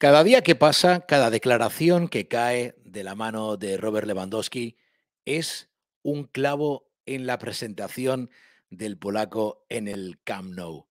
Cada día que pasa, cada declaración que cae de la mano de Robert Lewandowski es un clavo en la presentación del polaco en el Camp Nou.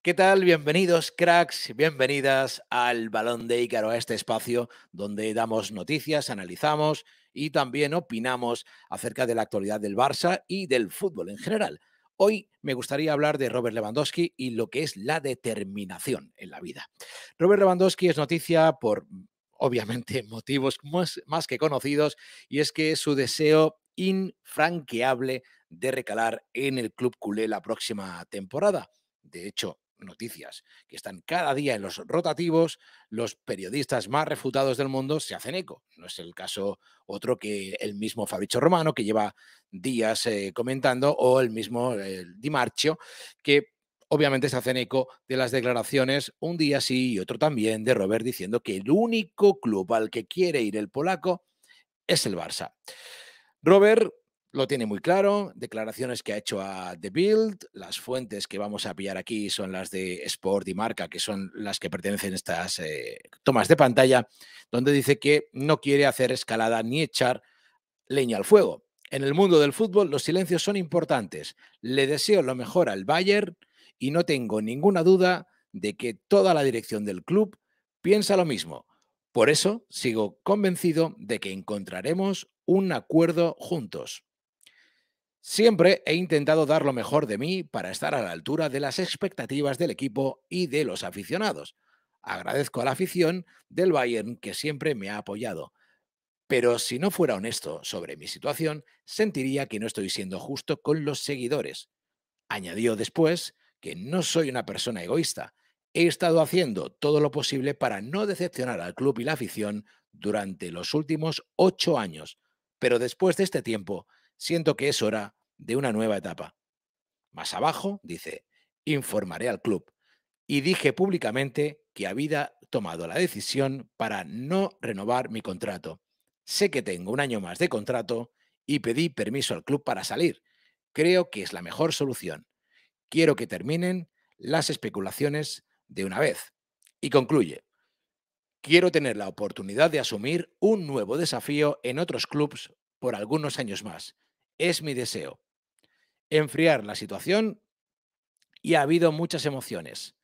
¿Qué tal? Bienvenidos, cracks, bienvenidas al Balón de Ícaro, a este espacio donde damos noticias, analizamos y también opinamos acerca de la actualidad del Barça y del fútbol en general. Hoy me gustaría hablar de Robert Lewandowski y lo que es la determinación en la vida. Robert Lewandowski es noticia por, mm, obviamente, motivos más, más que conocidos, y es que su deseo infranqueable de recalar en el club culé la próxima temporada. De hecho, noticias que están cada día en los rotativos, los periodistas más refutados del mundo se hacen eco. No es el caso otro que el mismo Fabricio Romano, que lleva días eh, comentando, o el mismo eh, Di Marchio que obviamente se hacen eco de las declaraciones un día sí y otro también de Robert diciendo que el único club al que quiere ir el polaco es el Barça. Robert lo tiene muy claro, declaraciones que ha hecho a The Build, las fuentes que vamos a pillar aquí son las de Sport y Marca, que son las que pertenecen a estas eh, tomas de pantalla, donde dice que no quiere hacer escalada ni echar leña al fuego. En el mundo del fútbol los silencios son importantes. Le deseo lo mejor al Bayern y no tengo ninguna duda de que toda la dirección del club piensa lo mismo. Por eso sigo convencido de que encontraremos un acuerdo juntos. Siempre he intentado dar lo mejor de mí para estar a la altura de las expectativas del equipo y de los aficionados. Agradezco a la afición del Bayern que siempre me ha apoyado. Pero si no fuera honesto sobre mi situación, sentiría que no estoy siendo justo con los seguidores. Añadió después que no soy una persona egoísta. He estado haciendo todo lo posible para no decepcionar al club y la afición durante los últimos ocho años, pero después de este tiempo siento que es hora de una nueva etapa. Más abajo dice, informaré al club y dije públicamente que había tomado la decisión para no renovar mi contrato. Sé que tengo un año más de contrato y pedí permiso al club para salir. Creo que es la mejor solución. Quiero que terminen las especulaciones de una vez. Y concluye, quiero tener la oportunidad de asumir un nuevo desafío en otros clubes por algunos años más. Es mi deseo enfriar la situación y ha habido muchas emociones.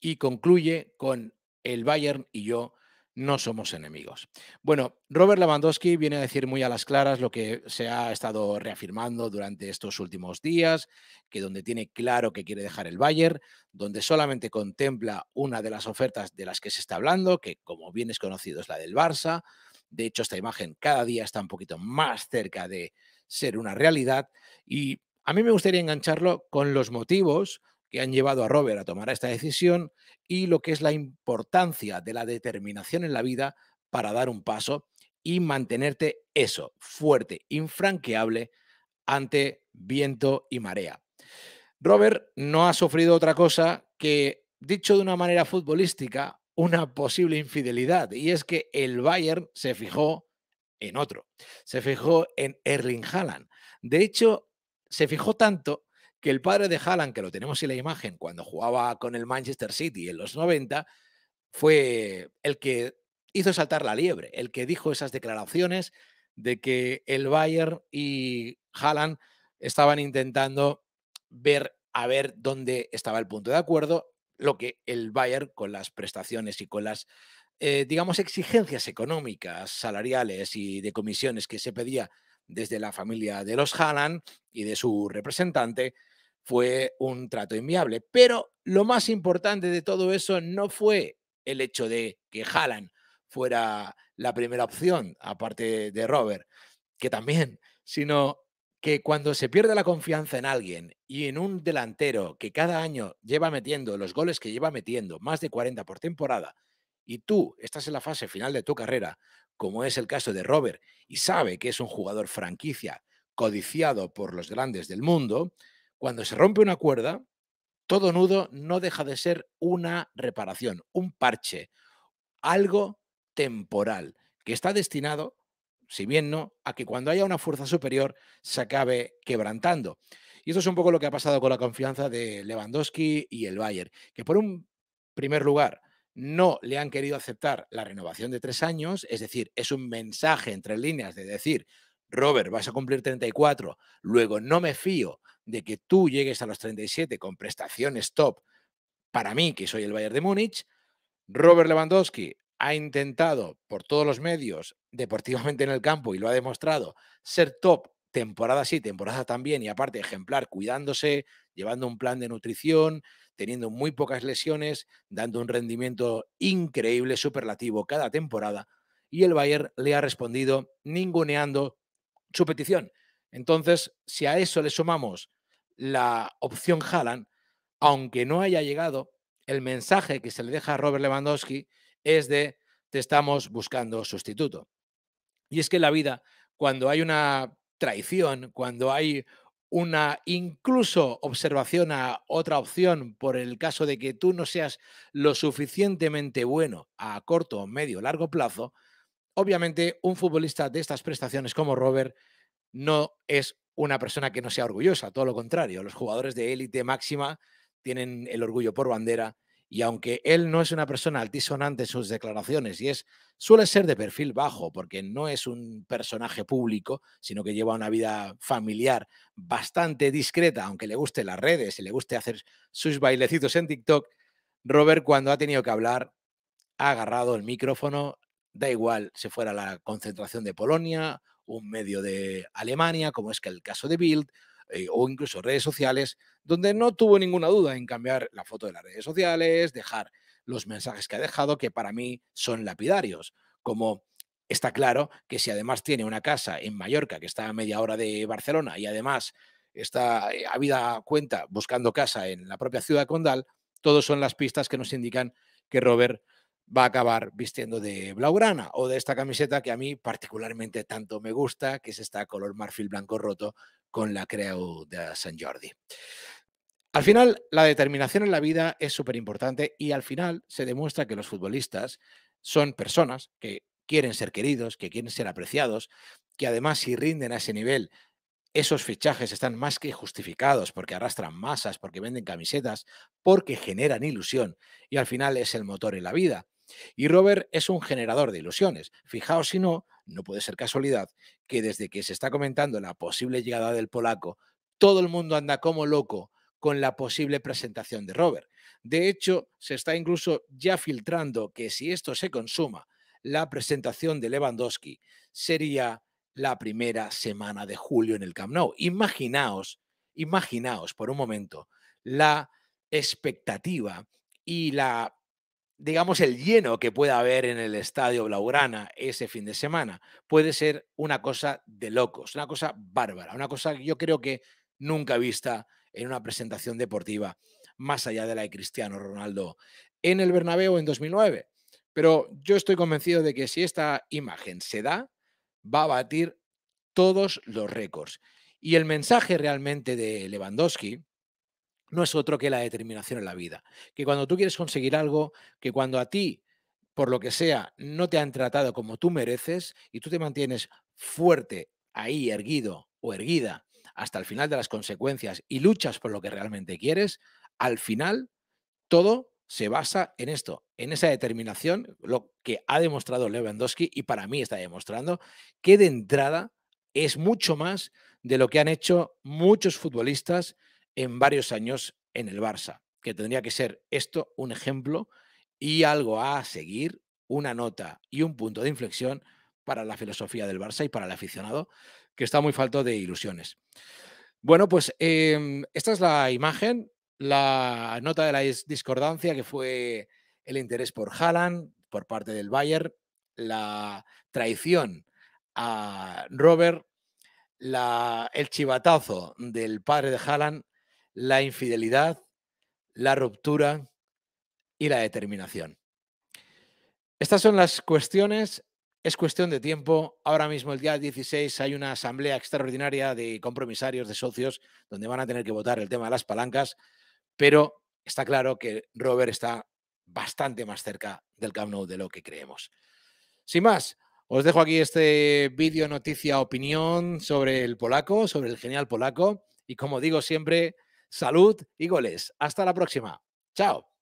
Y concluye con el Bayern y yo no somos enemigos. Bueno, Robert Lewandowski viene a decir muy a las claras lo que se ha estado reafirmando durante estos últimos días, que donde tiene claro que quiere dejar el Bayern, donde solamente contempla una de las ofertas de las que se está hablando, que como bien es conocido es la del Barça. De hecho, esta imagen cada día está un poquito más cerca de ser una realidad y a mí me gustaría engancharlo con los motivos que han llevado a Robert a tomar esta decisión y lo que es la importancia de la determinación en la vida para dar un paso y mantenerte eso, fuerte, infranqueable ante viento y marea. Robert no ha sufrido otra cosa que, dicho de una manera futbolística, una posible infidelidad, y es que el Bayern se fijó en otro, se fijó en Erling Haaland. De hecho, se fijó tanto que el padre de Haaland, que lo tenemos en la imagen cuando jugaba con el Manchester City en los 90, fue el que hizo saltar la liebre, el que dijo esas declaraciones de que el Bayern y Haaland estaban intentando ver a ver dónde estaba el punto de acuerdo, lo que el Bayern con las prestaciones y con las, eh, digamos, exigencias económicas, salariales y de comisiones que se pedía desde la familia de los Haaland y de su representante, fue un trato inviable. Pero lo más importante de todo eso no fue el hecho de que Haaland fuera la primera opción, aparte de Robert, que también, sino que cuando se pierde la confianza en alguien y en un delantero que cada año lleva metiendo los goles que lleva metiendo, más de 40 por temporada, y tú estás en la fase final de tu carrera, como es el caso de Robert, y sabe que es un jugador franquicia codiciado por los grandes del mundo, cuando se rompe una cuerda, todo nudo no deja de ser una reparación, un parche, algo temporal, que está destinado, si bien no, a que cuando haya una fuerza superior se acabe quebrantando. Y eso es un poco lo que ha pasado con la confianza de Lewandowski y el Bayern, que por un primer lugar no le han querido aceptar la renovación de tres años, es decir, es un mensaje entre líneas de decir, Robert, vas a cumplir 34, luego no me fío de que tú llegues a los 37 con prestaciones top para mí, que soy el Bayern de Múnich. Robert Lewandowski ha intentado por todos los medios, deportivamente en el campo, y lo ha demostrado, ser top temporada sí, temporada también, y aparte ejemplar, cuidándose, llevando un plan de nutrición, teniendo muy pocas lesiones, dando un rendimiento increíble, superlativo cada temporada. Y el Bayern le ha respondido ninguneando su petición. Entonces, si a eso le sumamos la opción Haaland, aunque no haya llegado, el mensaje que se le deja a Robert Lewandowski es de te estamos buscando sustituto. Y es que en la vida, cuando hay una traición, cuando hay una incluso observación a otra opción por el caso de que tú no seas lo suficientemente bueno a corto, medio, largo plazo, obviamente un futbolista de estas prestaciones como Robert no es una persona que no sea orgullosa, todo lo contrario, los jugadores de élite máxima tienen el orgullo por bandera y aunque él no es una persona altisonante en sus declaraciones y es, suele ser de perfil bajo, porque no es un personaje público, sino que lleva una vida familiar bastante discreta, aunque le guste las redes y le guste hacer sus bailecitos en TikTok, Robert cuando ha tenido que hablar ha agarrado el micrófono, da igual si fuera la concentración de Polonia, un medio de Alemania, como es que el caso de Bild, eh, o incluso redes sociales, donde no tuvo ninguna duda en cambiar la foto de las redes sociales, dejar los mensajes que ha dejado, que para mí son lapidarios, como está claro que si además tiene una casa en Mallorca, que está a media hora de Barcelona, y además está eh, habida cuenta buscando casa en la propia ciudad condal, todos son las pistas que nos indican que Robert va a acabar vistiendo de blaugrana o de esta camiseta que a mí particularmente tanto me gusta, que es esta color marfil blanco roto con la creu de San Jordi. Al final, la determinación en la vida es súper importante y al final se demuestra que los futbolistas son personas que quieren ser queridos, que quieren ser apreciados, que además si rinden a ese nivel, esos fichajes están más que justificados porque arrastran masas, porque venden camisetas, porque generan ilusión y al final es el motor en la vida. Y Robert es un generador de ilusiones. Fijaos si no, no puede ser casualidad que desde que se está comentando la posible llegada del polaco, todo el mundo anda como loco con la posible presentación de Robert. De hecho, se está incluso ya filtrando que si esto se consuma, la presentación de Lewandowski sería la primera semana de julio en el Camp Nou. Imaginaos, imaginaos por un momento la expectativa y la digamos, el lleno que pueda haber en el estadio Blaugrana ese fin de semana. Puede ser una cosa de locos, una cosa bárbara, una cosa que yo creo que nunca he vista en una presentación deportiva, más allá de la de Cristiano Ronaldo en el Bernabéu en 2009. Pero yo estoy convencido de que si esta imagen se da, va a batir todos los récords. Y el mensaje realmente de Lewandowski, no es otro que la determinación en la vida. Que cuando tú quieres conseguir algo, que cuando a ti, por lo que sea, no te han tratado como tú mereces y tú te mantienes fuerte, ahí, erguido o erguida, hasta el final de las consecuencias y luchas por lo que realmente quieres, al final todo se basa en esto, en esa determinación, lo que ha demostrado Lewandowski y para mí está demostrando, que de entrada es mucho más de lo que han hecho muchos futbolistas en varios años en el Barça, que tendría que ser esto un ejemplo y algo a seguir, una nota y un punto de inflexión para la filosofía del Barça y para el aficionado, que está muy falto de ilusiones. Bueno, pues em, esta es la imagen, la nota de la discordancia que fue el interés por Haaland por parte del Bayern, la traición a Robert, la, el chivatazo del padre de Haaland la infidelidad, la ruptura y la determinación. Estas son las cuestiones. Es cuestión de tiempo. Ahora mismo, el día 16, hay una asamblea extraordinaria de compromisarios, de socios, donde van a tener que votar el tema de las palancas. Pero está claro que Robert está bastante más cerca del Camp de lo que creemos. Sin más, os dejo aquí este vídeo, noticia, opinión sobre el polaco, sobre el genial polaco. Y como digo siempre, salud y goles. Hasta la próxima. Chao.